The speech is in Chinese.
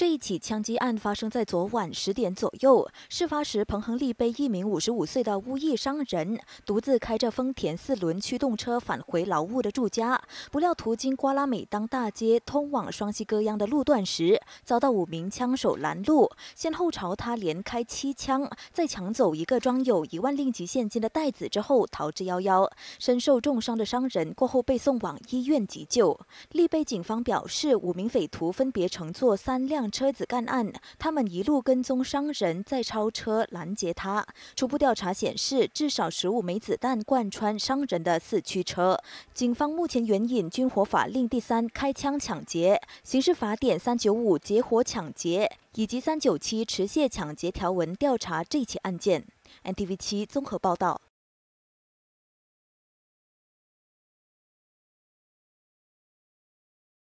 这一起枪击案发生在昨晚十点左右。事发时，彭亨利被一名五十五岁的乌裔商人独自开着丰田四轮驱动车返回劳务的住家，不料途经瓜拉美当大街通往双溪戈央的路段时，遭到五名枪手拦路，先后朝他连开七枪，在抢走一个装有一万令吉现金的袋子之后逃之夭夭。身受重伤的商人过后被送往医院急救。利贝警方表示，五名匪徒分别乘坐三辆。车子干案，他们一路跟踪伤人，在超车拦截他。初步调查显示，至少十五枚子弹贯穿伤人的四驱车。警方目前援引《军火法令》第三开枪抢劫、《刑事法典》三九五结伙抢劫以及三九七持械抢劫条文调查这起案件。NTV 七综合报道。